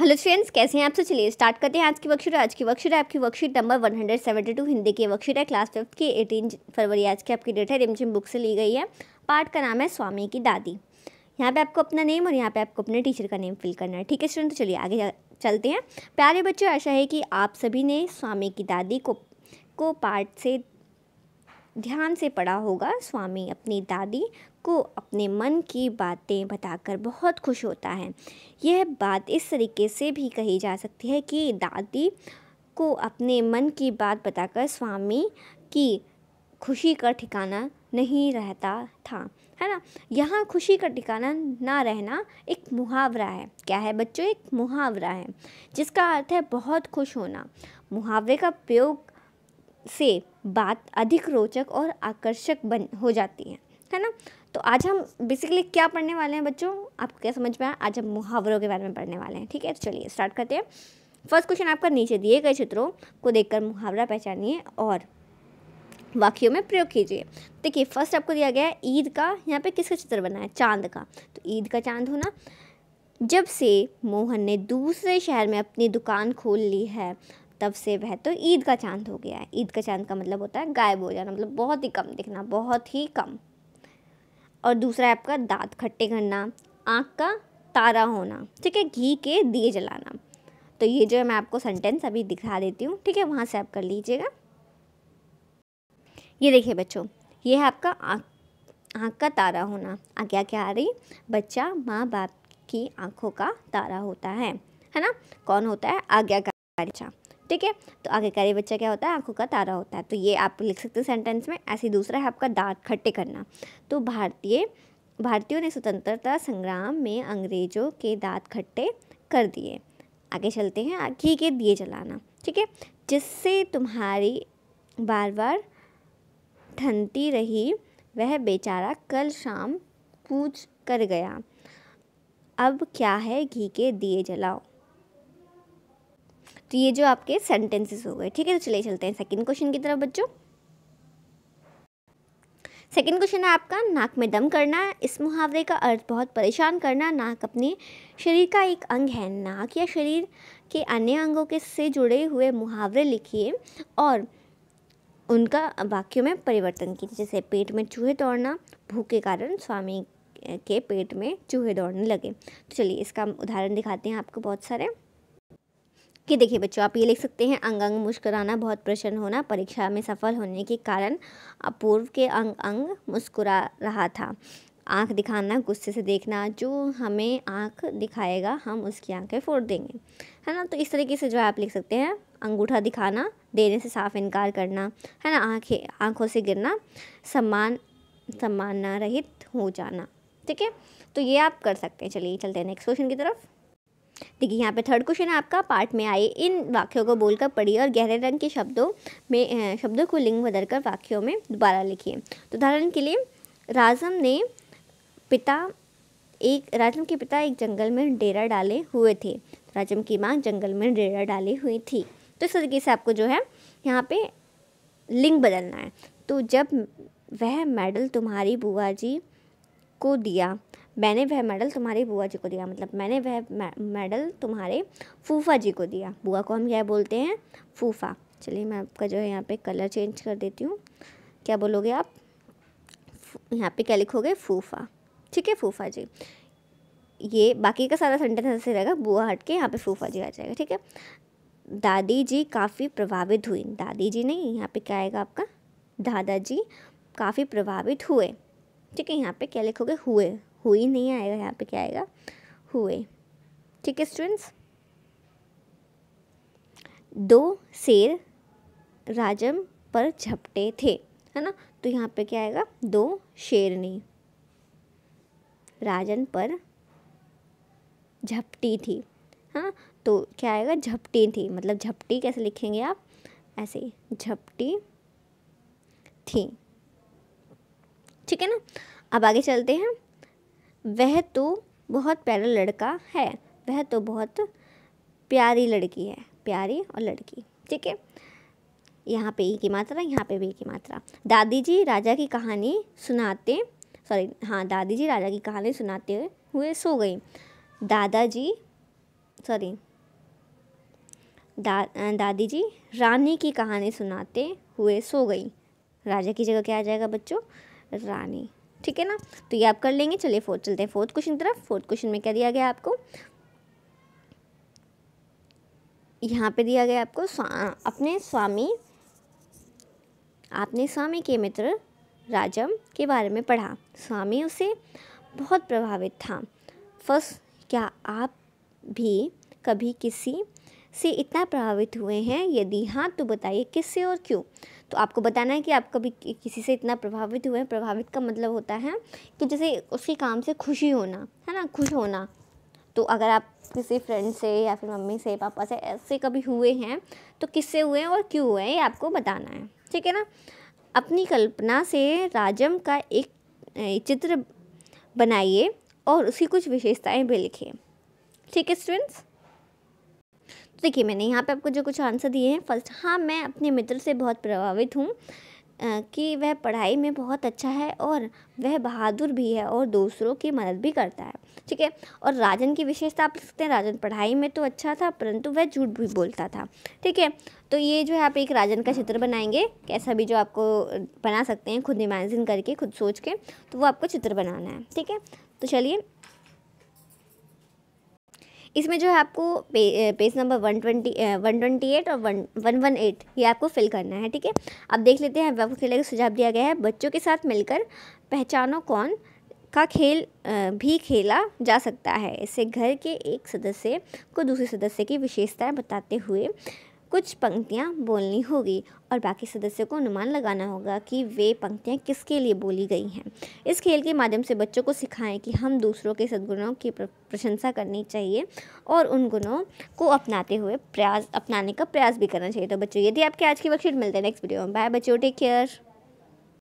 hello friends कैसे हैं आपसे तो चलिए स्टार्ट करते हैं आज की वर्कशीट आज की वर्कशीट आपकी वर्कशीट नंबर 172 हिंदी की वर्कशीट है क्लास फिफ्थ की 18 फरवरी आज की आपकी डेट है रिमझिम बुक से ली गई है पार्ट का नाम है स्वामी की दादी यहाँ पे आपको अपना नेम और यहाँ पे आपको अपने टीचर का नेम फिल करना है ठीक है स्टूडेंट तो चलिए आगे चलते हैं प्यारे बच्चों आशा है कि आप सभी ने स्वामी की दादी को को पार्ट से ध्यान से पढ़ा होगा स्वामी अपनी दादी को अपने मन की बातें बताकर बहुत खुश होता है यह बात इस तरीके से भी कही जा सकती है कि दादी को अपने मन की बात बताकर स्वामी की खुशी का ठिकाना नहीं रहता था है ना यहाँ खुशी का ठिकाना ना रहना एक मुहावरा है क्या है बच्चों एक मुहावरा है जिसका अर्थ है बहुत खुश होना मुहावरे का प्रयोग से बात अधिक रोचक और आकर्षक बन हो जाती है है ना तो आज हम बेसिकली क्या पढ़ने वाले हैं बच्चों आपको क्या समझ में आया आज हम मुहावरों के बारे में पढ़ने वाले हैं ठीक है तो चलिए स्टार्ट करते हैं फर्स्ट क्वेश्चन आपका नीचे दिए गए चित्रों को देखकर मुहावरा पहचानिए और वाक्यों में प्रयोग कीजिए देखिए फर्स्ट आपको दिया गया है ईद का यहाँ पे किसका चित्र बना है चांद का तो ईद का चांद होना जब से मोहन ने दूसरे शहर में अपनी दुकान खोल ली है तब से वह तो ईद का चांद हो गया है ईद का चांद का मतलब होता है गायब हो जाना मतलब बहुत ही कम दिखना बहुत ही कम और दूसरा है आपका दांत खट्टे करना आँख का तारा होना ठीक है घी के दिए जलाना तो ये जो है मैं आपको सेंटेंस अभी दिखा देती हूँ ठीक है वहाँ से आप कर लीजिएगा ये देखिए बच्चों ये है आपका आँख आँख का तारा होना आज्ञा क्या आ रही बच्चा माँ बाप की आँखों का तारा होता है है ना कौन होता है आज्ञाकारी बच्चा ठीक है तो आगे कारी बच्चा क्या होता है आंखों का तारा होता है तो ये आप लिख सकते हैं सेंटेंस में ऐसे दूसरा है आपका दांत खट्टे करना तो भारतीय भारतीयों ने स्वतंत्रता संग्राम में अंग्रेज़ों के दांत खट्टे कर दिए आगे चलते हैं घी के दिए जलाना ठीक है जिससे तुम्हारी बार बार ठनती रही वह बेचारा कल शाम पूछ कर गया अब क्या है घी के दिए जलाओ तो ये जो आपके सेंटेंसेस हो गए ठीक है तो चलिए चलते हैं सेकंड क्वेश्चन की तरफ बच्चों सेकंड क्वेश्चन है आपका नाक में दम करना इस मुहावरे का अर्थ बहुत परेशान करना नाक अपने शरीर का एक अंग है नाक या शरीर के अन्य अंगों के से जुड़े हुए मुहावरे लिखिए और उनका वाक्यों में परिवर्तन कीजिए जैसे पेट में चूहे दौड़ना भूख के कारण स्वामी के पेट में चूहे दौड़ने लगे तो चलिए इसका उदाहरण दिखाते हैं आपको बहुत सारे कि देखिए बच्चों आप ये लिख सकते हैं अंग अंग मुस्कुराना बहुत प्रसन्न होना परीक्षा में सफल होने के कारण अपूर्व के अंग अंग मुस्कुरा रहा था आँख दिखाना गुस्से से देखना जो हमें आँख दिखाएगा हम उसकी आँखें फोड़ देंगे है ना तो इस तरीके से जो है आप लिख सकते हैं अंगूठा दिखाना देने से साफ इनकार करना है ना आँखें आँखों से गिरना सम्मान सम्मान रहित हो जाना ठीक है तो ये आप कर सकते हैं चलिए चलते हैं नेक्स्ट क्वेश्चन की तरफ देखिए यहाँ पे थर्ड क्वेश्चन है आपका पार्ट में आए इन वाक्यों को बोलकर पढ़िए और गहरे रंग के शब्दों में शब्दों को लिंग बदलकर वाक्यों में दोबारा लिखिए तो उदाहरण के लिए राजम ने पिता एक राजम के पिता एक जंगल में डेरा डाले हुए थे राजम की माँ जंगल में डेरा डाली हुई थी तो इस तरीके से आपको जो है यहाँ पे लिंग बदलना है तो जब वह मेडल तुम्हारी बुआ जी को दिया मैंने वह मेडल तुम्हारी बुआ जी को दिया मतलब मैंने वह मेडल तुम्हारे फूफा जी को दिया बुआ को हम क्या बोलते हैं फूफा चलिए मैं आपका जो है यहाँ पे कलर चेंज कर देती हूँ क्या बोलोगे आप यहाँ पे क्या लिखोगे फूफा ठीक है फूफा जी ये बाकी का सारा सेंटेंस ऐसे रहेगा बुआ हट के यहाँ पे फूफा जी आ जाएगा ठीक है दादी जी काफ़ी प्रभावित हुई दादी जी नहीं यहाँ पे क्या आएगा आपका दादाजी काफ़ी प्रभावित हुए ठीक है यहाँ पे क्या लिखोगे हुए हुई नहीं आएगा यहाँ पे क्या आएगा हुए ठीक है स्टूडेंट्स दो शेर राजम पर झपटे थे है ना तो यहाँ पे क्या आएगा दो शेर नहीं राजन पर झपटी थी है ना तो क्या आएगा झपटी थी मतलब झपटी कैसे लिखेंगे आप ऐसे झपटी थी ठीक है ना अब आगे चलते हैं वह तो बहुत प्यारा लड़का है वह तो बहुत प्यारी लड़की है प्यारी और लड़की ठीक है यहाँ पे ई की मात्रा यहाँ पे भी की मात्रा दादी जी राजा की कहानी सुनाते सॉरी हाँ दादी जी राजा की कहानी सुनाते हुए सो गई दादाजी सॉरी दा दादी जी रानी की कहानी सुनाते हुए सो गई राजा की जगह क्या आ जाएगा बच्चों रानी ठीक है ना तो ये आप कर लेंगे चलिए फोर्थ चलते हैं फोर्थ क्वेश्चन तरफ फोर्थ क्वेश्चन में क्या दिया गया आपको यहाँ पे दिया गया आपको स्वा, अपने स्वामी आपने स्वामी के मित्र राजम के बारे में पढ़ा स्वामी उसे बहुत प्रभावित था फर्स्ट क्या आप भी कभी किसी से इतना प्रभावित हुए हैं यदि हाँ तो बताइए किससे और क्यों तो आपको बताना है कि आप कभी किसी से इतना प्रभावित हुए हैं प्रभावित का मतलब होता है कि जैसे उसके काम से खुशी होना है ना खुश होना तो अगर आप किसी फ्रेंड से या फिर मम्मी से पापा से ऐसे कभी हुए हैं तो किससे हुए हैं और क्यों हुए हैं ये आपको बताना है ठीक है ना अपनी कल्पना से राजम का एक चित्र बनाइए और उसकी कुछ विशेषताएं भी लिखिए ठीक है स्टूडेंट्स तो देखिए मैंने यहाँ पे आपको जो कुछ आंसर दिए हैं फर्स्ट हाँ मैं अपने मित्र से बहुत प्रभावित हूँ कि वह पढ़ाई में बहुत अच्छा है और वह बहादुर भी है और दूसरों की मदद भी करता है ठीक है और राजन की विशेषता आप लिख सकते हैं राजन पढ़ाई में तो अच्छा था परंतु वह झूठ भी बोलता था ठीक है तो ये जो है आप एक राजन का चित्र बनाएंगे कैसा भी जो आपको बना सकते हैं खुद इमेजिन करके खुद सोच के तो वो आपको चित्र बनाना है ठीक है तो चलिए इसमें जो है आपको page number one twenty one twenty eight और वन वन वन एट ये आपको फिल करना है ठीक है अब देख लेते हैं आपको खेलने का सुझाव दिया गया है बच्चों के साथ मिलकर पहचानो कौन का खेल भी खेला जा सकता है इससे घर के एक सदस्य को दूसरे सदस्य की विशेषताएं बताते हुए कुछ पंक्तियाँ बोलनी होगी और बाकी सदस्यों को अनुमान लगाना होगा कि वे पंक्तियाँ किसके लिए बोली गई हैं इस खेल के माध्यम से बच्चों को सिखाएं कि हम दूसरों के सद्गुणों की प्रशंसा करनी चाहिए और उन गुणों को अपनाते हुए प्रयास अपनाने का प्रयास भी करना चाहिए तो बच्चों यदि आपके आज की वर्कशीट मिलते हैं नेक्स्ट वीडियो में बाय बच्चों टेक केयर